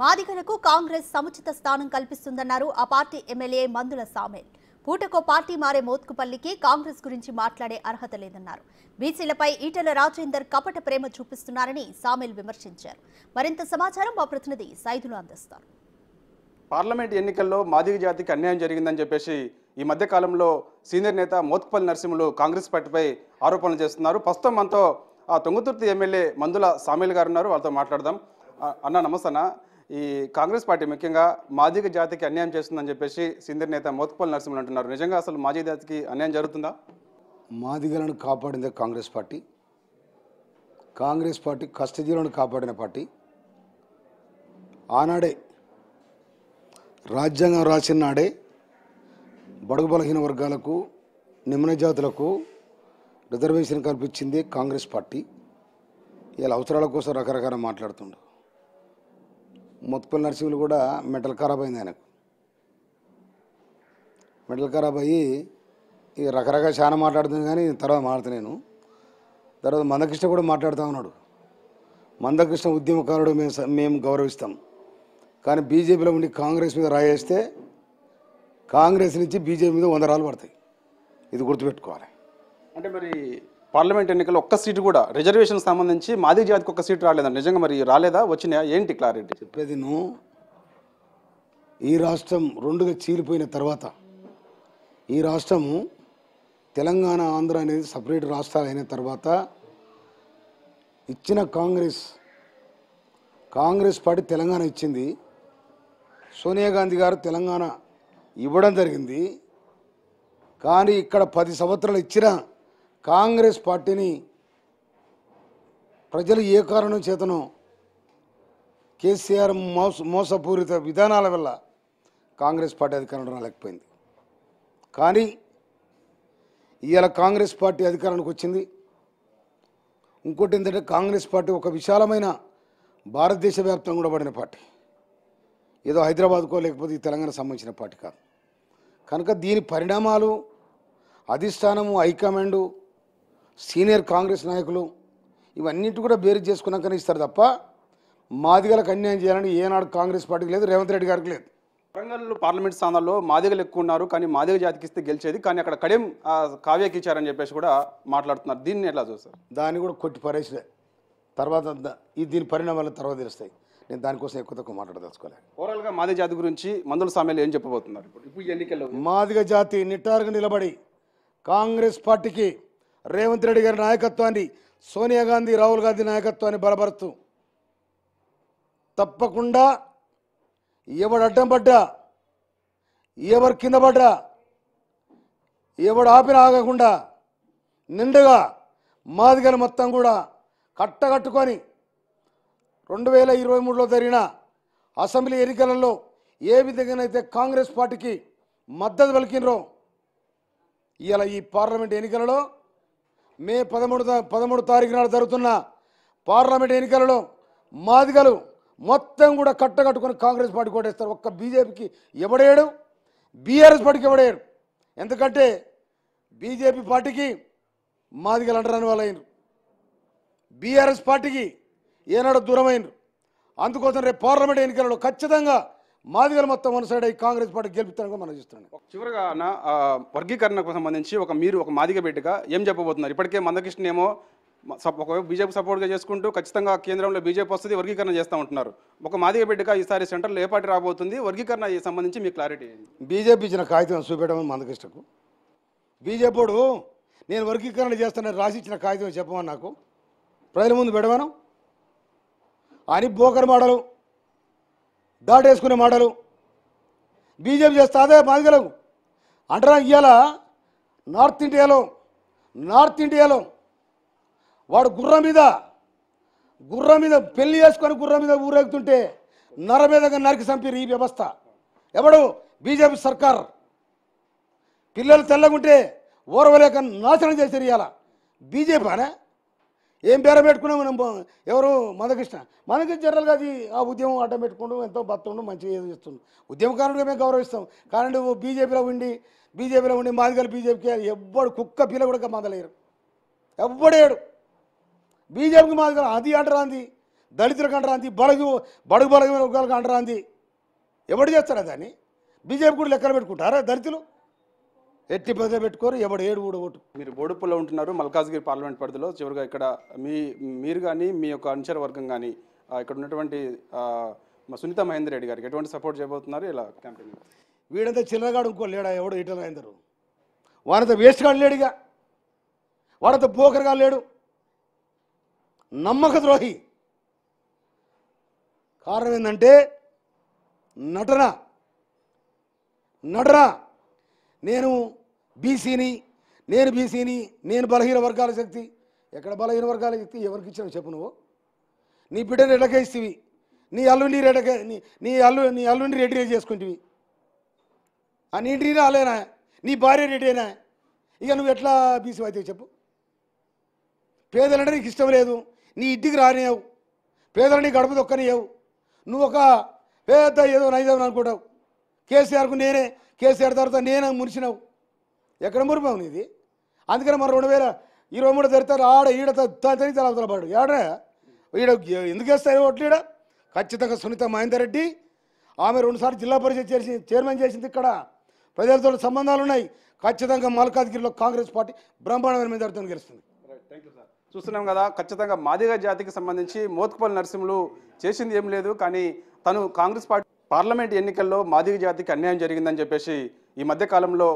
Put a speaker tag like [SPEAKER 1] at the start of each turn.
[SPEAKER 1] మాదిగలకు కాంగ్రెస్ సముచిత స్థానం కల్పిస్తుందన్నారు ఆ పార్టీ ఎమ్మెల్యే మందుల సామెల్ పూటకో పార్టీ మారే మోత్కుపల్లికి కాంగ్రెస్ గురించి మాట్లాడే అర్హత లేదన్నారు బీసీలపై ఈటల రాజేందర్ కపట ప్రేమ చూపిస్తున్నారని సామెల్ విమర్శించారు మరింత సమాచారం మా ప్రతినిధి సైదులు అందిస్తారు పార్లమెంట్ ఎన్నికల్లో మాదిగ జాతికి అన్యాయం జరిగిందని చెప్పేసి ఈ మధ్య కాలంలో సీనియర్ నేత మోత్కుపల్లి నరసింహులు కాంగ్రెస్ పార్టీపై ఆరోపణలు చేస్తున్నారు ప్రస్తుతం మనతో తొంగుతుర్తి ఎమ్మెల్యే మందుల సామెల్ గారు ఉన్నారు వాళ్ళతో మాట్లాడదాం అన్న నమస్తే ఈ కాంగ్రెస్ పార్టీ ముఖ్యంగా మాదిగ జాతికి అన్యాయం చేస్తుందని చెప్పేసి సింధర్ నేత మోత్పల్లి నరసింహన్ అంటున్నారు నిజంగా అసలు మాజీ జాతికి అన్యాయం జరుగుతుందా
[SPEAKER 2] మాదిగలను కాపాడింది కాంగ్రెస్ పార్టీ కాంగ్రెస్ పార్టీ కష్టజీవులను కాపాడిన పార్టీ ఆనాడే రాజ్యాంగం రాసిన నాడే బడుగు బలహీన వర్గాలకు నిమ్న జాతులకు రిజర్వేషన్ కల్పించింది కాంగ్రెస్ పార్టీ ఇలా అవసరాల కోసం రకరకాల మాట్లాడుతుండ్రు మొత్తపల్లి నర్సింగ్లు కూడా మెటల్ ఖరాబ్ అయింది ఆయనకు మెటల్ ఖరాబ్ అయ్యి ఇక రకరకాల చాలా మాట్లాడుతుంది కానీ తర్వాత నేను తర్వాత మందకృష్ణ కూడా మాట్లాడుతూ ఉన్నాడు మందకృష్ణ ఉద్యమకారుడు మేము మేము గౌరవిస్తాం కానీ బీజేపీలో ఉండి కాంగ్రెస్ మీద రాయేస్తే కాంగ్రెస్ నుంచి బీజేపీ మీద వంద రాళ్ళు పడతాయి ఇది గుర్తుపెట్టుకోవాలి
[SPEAKER 1] అంటే మరి పార్లమెంట్ ఎన్నికల్లో ఒక్క సీటు కూడా రిజర్వేషన్ సంబంధించి మాది జాతికి ఒక్క సీటు రాలేదా నిజంగా మరి రాలేదా వచ్చిన ఏంటి క్లారిటీ చెప్పేది
[SPEAKER 2] నువ్వు ఈ రాష్ట్రం రెండుగా చీలిపోయిన తర్వాత ఈ రాష్ట్రము తెలంగాణ ఆంధ్ర అనేది సపరేట్ రాష్ట్రాలు అయిన తర్వాత ఇచ్చిన కాంగ్రెస్ కాంగ్రెస్ పార్టీ తెలంగాణ ఇచ్చింది సోనియా గాంధీ గారు తెలంగాణ ఇవ్వడం జరిగింది కానీ ఇక్కడ పది సంవత్సరాలు ఇచ్చినా కాంగ్రెస్ పార్టీని ప్రజలు ఏ కారణం చేతనో కేసీఆర్ మోస మోసపూరిత విధానాల వల్ల కాంగ్రెస్ పార్టీ అధికారంలో రాలేకపోయింది కానీ ఇవాళ కాంగ్రెస్ పార్టీ అధికారానికి వచ్చింది ఇంకోటి ఏంటంటే కాంగ్రెస్ పార్టీ ఒక విశాలమైన భారతదేశ వ్యాప్తంగా కూడా పడిన పార్టీ ఏదో హైదరాబాద్కో లేకపోతే ఈ తెలంగాణ సంబంధించిన పార్టీ కాదు కనుక దీని పరిణామాలు అధిష్టానము హైకమాండు సీనియర్ కాంగ్రెస్ నాయకులు ఇవన్నిటి కూడా బేరు చేసుకున్నాకనే ఇస్తారు తప్ప మాదిగలకు అన్యాయం చేయాలని ఏనాడు కాంగ్రెస్ పార్టీకి లేదు రేవంత్ రెడ్డి గారికి లేదు
[SPEAKER 1] వరంగల్ పార్లమెంట్ స్థానాల్లో మాదిగలు ఎక్కువ ఉన్నారు కానీ మాదిగ జాతికి ఇస్తే గెలిచేది కానీ అక్కడ కడేం కావ్యకి ఇచ్చారని చెప్పేసి కూడా మాట్లాడుతున్నారు దీన్ని ఎట్లా చూస్తారు
[SPEAKER 2] దాన్ని కూడా కొట్టి పరేసిలే తర్వాత ఈ దీని పరిణామాలు తర్వాత తెలుస్తాయి నేను దానికోసం ఎక్కువ తక్కువ మాట్లాడదలుచుకోలేదు
[SPEAKER 1] ఓవరాల్గా మాదిగ జాతి గురించి మందుల సామ్యాలు ఏం చెప్పబోతున్నారు ఇప్పుడు ఇప్పుడు ఎన్నికల్లో
[SPEAKER 2] మాదిగ జాతి నిట్టారుగా నిలబడి కాంగ్రెస్ పార్టీకి రేవంత్ రెడ్డి గారి నాయకత్వాన్ని సోనియా గాంధీ రాహుల్ గాంధీ నాయకత్వాన్ని బలపరుస్తూ తప్పకుండా ఎవడు అడ్డం పడ్డా ఎవరు కింద పడ్డా ఎవడు ఆపిన ఆగకుండా నిండుగా మాదిగలు మొత్తం కూడా కట్టగట్టుకొని రెండు వేల ఇరవై మూడులో జరిగిన అసెంబ్లీ ఎన్నికలలో ఏ విధంగానైతే కాంగ్రెస్ పార్టీకి మద్దతు పలికినరో ఇలా ఈ పార్లమెంట్ ఎన్నికలలో మే పదమూడు పదమూడు తారీఖు నాడు జరుగుతున్న పార్లమెంట్ ఎన్నికలలో మాదిగలు మొత్తం కూడా కట్టగట్టుకుని కాంగ్రెస్ పార్టీ కోటేస్తారు ఒక్క బీజేపీకి ఎవడేయడు బీఆర్ఎస్ పార్టీకి ఎవడేయడు ఎందుకంటే బీజేపీ పార్టీకి మాదిగలు అంటరాని వాళ్ళైనరు బీఆర్ఎస్ పార్టీకి ఏనాడో దూరమైనరు అందుకోసం రేపు పార్లమెంట్ ఎన్నికలలో ఖచ్చితంగా మాదిగలు మొత్తం వన్ సైడ్ అయ్యి కాంగ్రెస్ పార్టీ గెలుపుతారని మనం చూస్తున్నాం
[SPEAKER 1] చివరిగా అన్న వర్గీకరణకు సంబంధించి ఒక మీరు ఒక మాదిగ బిడ్డగా ఏం చెప్పబోతున్నారు ఇప్పటికే మందకృష్ణ ఏమో ఒకవైపు బీజేపీ సపోర్ట్గా చేసుకుంటూ ఖచ్చితంగా కేంద్రంలో బీజేపీ వస్తుంది వర్గీకరణ చేస్తూ ఉంటున్నారు ఒక మాదిగ బిడ్డగా ఈసారి సెంటర్లో ఏ పార్టీ రాబోతుంది వర్గీకరణ సంబంధించి మీ క్లారిటీ
[SPEAKER 2] బీజేపీ ఇచ్చిన కాగితం చూపెట్టమని మందకృష్ణకు బీజేపీడు నేను వర్గీకరణ చేస్తానని రాసి ఇచ్చిన కాగితం చెప్పమని నాకు ప్రజల ముందు పెడమను అని బోకర్ మాడలు దాటేసుకునే మాటలు బీజేపీ చేస్తే అదే బాధితులకు అంటారా ఇవాళ నార్త్ ఇండియాలో నార్త్ ఇండియాలో వాడు గుర్రం మీద గుర్రం మీద పెళ్లి చేసుకొని గుర్రం మీద ఊరేగుతుంటే నర మీద నరికి చంపిరు ఈ వ్యవస్థ ఎవడు బీజేపీ సర్కార్ పిల్లలు తెల్లగుంటే ఓరవలేక నాశనం చేశారు ఇవాళ బీజేపీనే ఏం పేర పెట్టుకున్నా మనం ఎవరు మనకృష్ణ మనకి జనరల్గా అది ఆ ఉద్యమం ఆట పెట్టుకుంటూ ఎంతో బతుండు మంచిగా ఏదో చేస్తుండు ఉద్యమకారుడిగా మేము గౌరవిస్తాం కానీ బీజేపీలో ఉండి బీజేపీలో ఉండి మాదిగారు బీజేపీకి ఎవ్వడు కుక్క పిల్ల కూడా మాదలేరు ఎవ్వడేడు బీజేపీకి మాదిగలు అది అంటరాంది దళితులకు అంటరాంది బడుగు బడుగు బలగ వర్గాలకు అంటరాంది ఎవడు చేస్తారా దాన్ని బీజేపీ కూడా లెక్కలు పెట్టుకుంటారా దళితులు
[SPEAKER 1] ఎట్టి పదే పెట్టుకోరు ఎవడు ఏడు కూడా ఓటు మీరు బోడుపుల్లో ఉంటున్నారు మల్కాజ్గిరి పార్లమెంట్ పరిధిలో చివరిగా ఇక్కడ మీ మీరు కానీ మీ యొక్క అనుచర వర్గం కానీ ఇక్కడ ఉన్నటువంటి సునీత మహేందర్ రెడ్డి గారికి ఎటువంటి సపోర్ట్ చేయబోతున్నారు ఇలా క్యాంపెయిన్
[SPEAKER 2] వీడంతా చిల్లరగాడు ఇంకో లేడా ఎవడు ఇటల మహేందరు
[SPEAKER 1] వాడంతా వేస్ట్ గాడు లేడుగా వాడంతా పోకరుగా లేడు
[SPEAKER 2] నమ్మక ద్రోహి కారణం ఏంటంటే నటన నటన నేను బీసీని నేను బీసీని నేను బలహీన వర్గాల శక్తి ఎక్కడ బలహీన వర్గాల శక్తి ఎవరికి ఇచ్చావు చెప్పు నువ్వు నీ బిడ్డను రెడకేస్తివి నీ అల్లుండి రెడక నీ నీ అల్లు నీ అల్లుండి రెడీ చేసుకుంటివి ఆ నీ ఇంటిని రాలేనా నీ భార్య రెడీనా ఇక నువ్వు ఎట్లా బీసీ అయితే చెప్పు పేదలంటే నీకు ఇష్టం లేదు నీ ఇంటికి రానియవు పేదలని గడప దొక్కనియవు నువ్వు ఒక పేద ఏదో నైజం అనుకుంటావు కేసీఆర్కు నేనే కేసీఆర్ తర్వాత నేనే మునిచినావు ఎక్కడ మురిపం నీది అందుకని మరి రెండు వేల ఇరవై మూడు తెరుతారు ఆడ ఈడ తల తలవతల పాడు ఏడరా ఈడ ఎందుకు వేస్తారు ఓట్లు ఈడ ఖచ్చితంగా సునీత మహేందర్ రెడ్డి ఆమె రెండుసార్లు జిల్లా పరిషత్ చేసి చైర్మన్ చేసింది ఇక్కడ ప్రజలతో సంబంధాలు ఉన్నాయి ఖచ్చితంగా మల్కాజ్గిరిలో కాంగ్రెస్ పార్టీ బ్రహ్మాండమైన మీద అర్థం గెలుస్తుంది
[SPEAKER 1] చూస్తున్నాం కదా ఖచ్చితంగా మాదిగ జాతికి సంబంధించి మోత్కుపల్లి నరసింహులు చేసింది ఏం లేదు కానీ తను కాంగ్రెస్ పార్టీ పార్లమెంట్ ఎన్నికల్లో మాదిగ జాతికి అన్యాయం జరిగిందని చెప్పేసి ఈ మధ్యకాలంలో